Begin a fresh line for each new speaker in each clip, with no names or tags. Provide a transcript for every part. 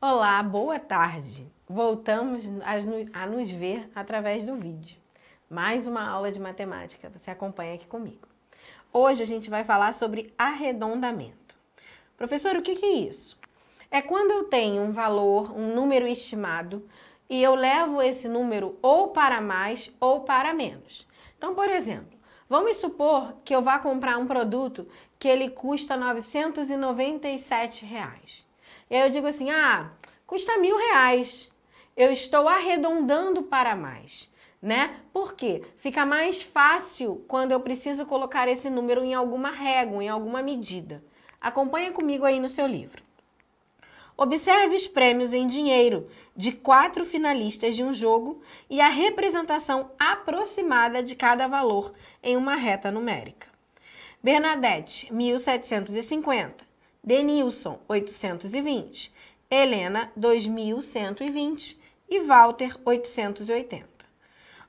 Olá, boa tarde! Voltamos a nos ver através do vídeo. Mais uma aula de matemática, você acompanha aqui comigo. Hoje a gente vai falar sobre arredondamento. Professor, o que é isso? É quando eu tenho um valor, um número estimado, e eu levo esse número ou para mais ou para menos. Então, por exemplo, Vamos supor que eu vá comprar um produto que ele custa 997 reais. E aí eu digo assim, ah, custa mil reais. Eu estou arredondando para mais, né? Por quê? Fica mais fácil quando eu preciso colocar esse número em alguma régua, em alguma medida. Acompanha comigo aí no seu livro. Observe os prêmios em dinheiro de quatro finalistas de um jogo e a representação aproximada de cada valor em uma reta numérica. Bernadette, 1750. Denilson, 820. Helena, 2120 e Walter, 880.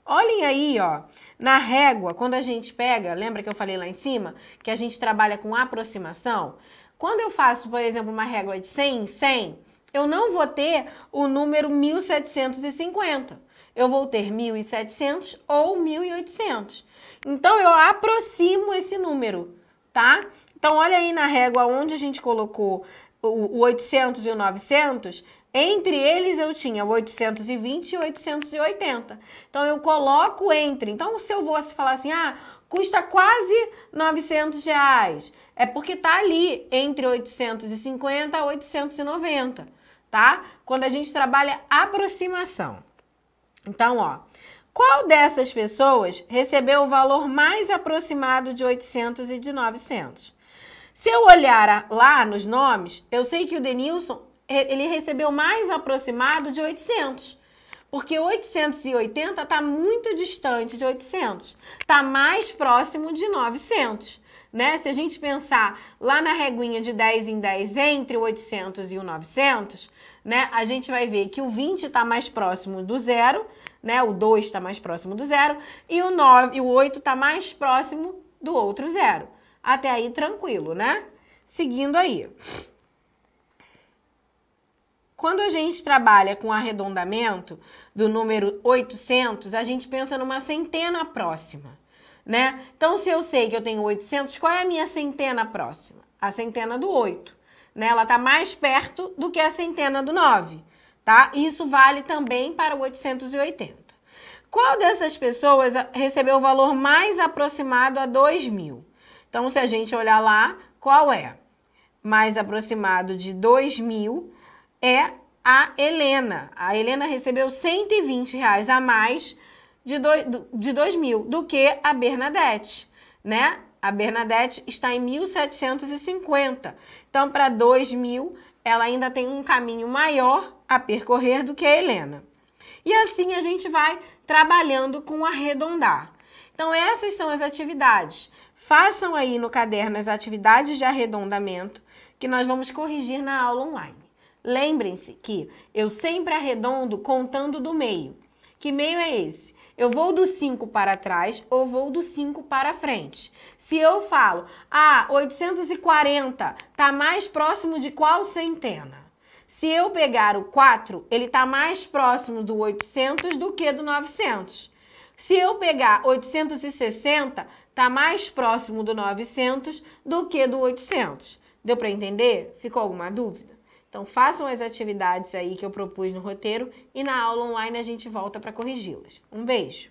Olhem aí, ó, na régua, quando a gente pega, lembra que eu falei lá em cima que a gente trabalha com aproximação? Quando eu faço, por exemplo, uma régua de 100 em 100, eu não vou ter o número 1750. Eu vou ter 1700 ou 1800. Então, eu aproximo esse número, tá? Então, olha aí na régua onde a gente colocou o, 800 e o 900, entre eles eu tinha o 820 e o 880. Então eu coloco entre. Então se eu fosse falar assim, ah, custa quase 900 reais, é porque tá ali entre 850 e 890, tá? Quando a gente trabalha aproximação. Então, ó, qual dessas pessoas recebeu o valor mais aproximado de 800 e de 900? Se eu olhar lá nos nomes, eu sei que o Denilson ele recebeu mais aproximado de 800. Porque 880 está muito distante de 800. Está mais próximo de 900. Né? Se a gente pensar lá na reguinha de 10 em 10 entre o 800 e o 900, né? A gente vai ver que o 20 está mais próximo do zero, né? O 2 está mais próximo do zero e o 9 e o 8 está mais próximo do outro zero. Até aí tranquilo, né? Seguindo aí. Quando a gente trabalha com arredondamento do número 800, a gente pensa numa centena próxima, né? Então, se eu sei que eu tenho 800, qual é a minha centena próxima? A centena do 8, né? Ela está mais perto do que a centena do 9, tá? Isso vale também para o 880. Qual dessas pessoas recebeu o valor mais aproximado a 2 mil? Então, se a gente olhar lá, qual é? Mais aproximado de 2 mil é a Helena. A Helena recebeu 120 reais a mais de 2 de mil do que a Bernadette, né? A Bernadette está em 1.750. Então, para 2 mil, ela ainda tem um caminho maior a percorrer do que a Helena. E assim a gente vai trabalhando com arredondar. Então, essas são as atividades. Façam aí no caderno as atividades de arredondamento que nós vamos corrigir na aula online. Lembrem-se que eu sempre arredondo contando do meio. Que meio é esse? Eu vou do 5 para trás ou vou do 5 para frente. Se eu falo, ah, 840 está mais próximo de qual centena? Se eu pegar o 4, ele está mais próximo do 800 do que do 900. Se eu pegar 860, está mais próximo do 900 do que do 800. Deu para entender? Ficou alguma dúvida? Então façam as atividades aí que eu propus no roteiro e na aula online a gente volta para corrigi-las. Um beijo!